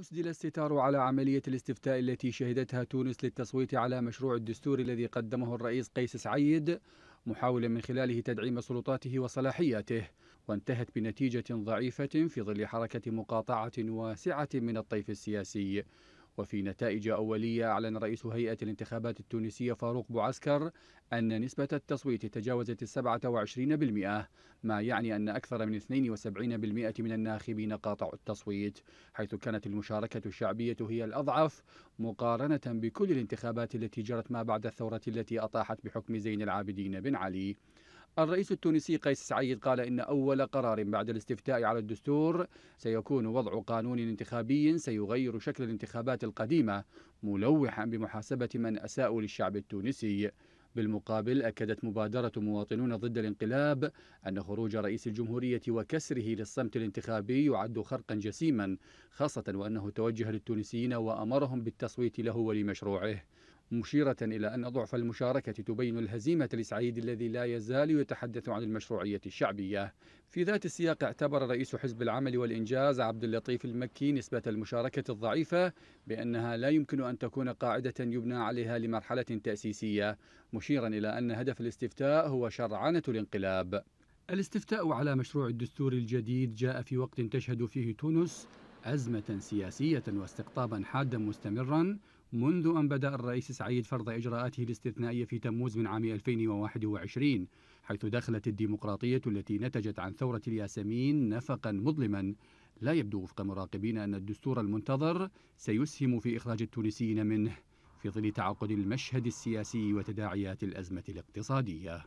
أسدل الستار على عملية الاستفتاء التي شهدتها تونس للتصويت على مشروع الدستور الذي قدمه الرئيس قيس سعيد محاولا من خلاله تدعيم سلطاته وصلاحياته وانتهت بنتيجة ضعيفة في ظل حركة مقاطعة واسعة من الطيف السياسي وفي نتائج أولية أعلن رئيس هيئة الانتخابات التونسية فاروق بوعسكر أن نسبة التصويت تجاوزت السبعة وعشرين بالمئة ما يعني أن أكثر من 72 بالمئة من الناخبين قاطعوا التصويت حيث كانت المشاركة الشعبية هي الأضعف مقارنة بكل الانتخابات التي جرت ما بعد الثورة التي أطاحت بحكم زين العابدين بن علي الرئيس التونسي قيس سعيد قال إن أول قرار بعد الاستفتاء على الدستور سيكون وضع قانون انتخابي سيغير شكل الانتخابات القديمة ملوحا بمحاسبة من أساء للشعب التونسي بالمقابل أكدت مبادرة مواطنون ضد الانقلاب أن خروج رئيس الجمهورية وكسره للصمت الانتخابي يعد خرقا جسيما خاصة وأنه توجه للتونسيين وأمرهم بالتصويت له ولمشروعه مشيرة إلى أن ضعف المشاركة تبين الهزيمة لسعيد الذي لا يزال يتحدث عن المشروعية الشعبية في ذات السياق اعتبر رئيس حزب العمل والإنجاز عبد اللطيف المكي نسبة المشاركة الضعيفة بأنها لا يمكن أن تكون قاعدة يبنى عليها لمرحلة تأسيسية مشيرا إلى أن هدف الاستفتاء هو شرعنة الانقلاب الاستفتاء على مشروع الدستور الجديد جاء في وقت تشهد فيه تونس أزمة سياسية واستقطابا حادا مستمرا منذ أن بدأ الرئيس سعيد فرض إجراءاته الاستثنائية في تموز من عام 2021 حيث دخلت الديمقراطية التي نتجت عن ثورة الياسمين نفقا مظلما لا يبدو وفق مراقبين أن الدستور المنتظر سيسهم في إخراج التونسيين منه في ظل تعاقد المشهد السياسي وتداعيات الأزمة الاقتصادية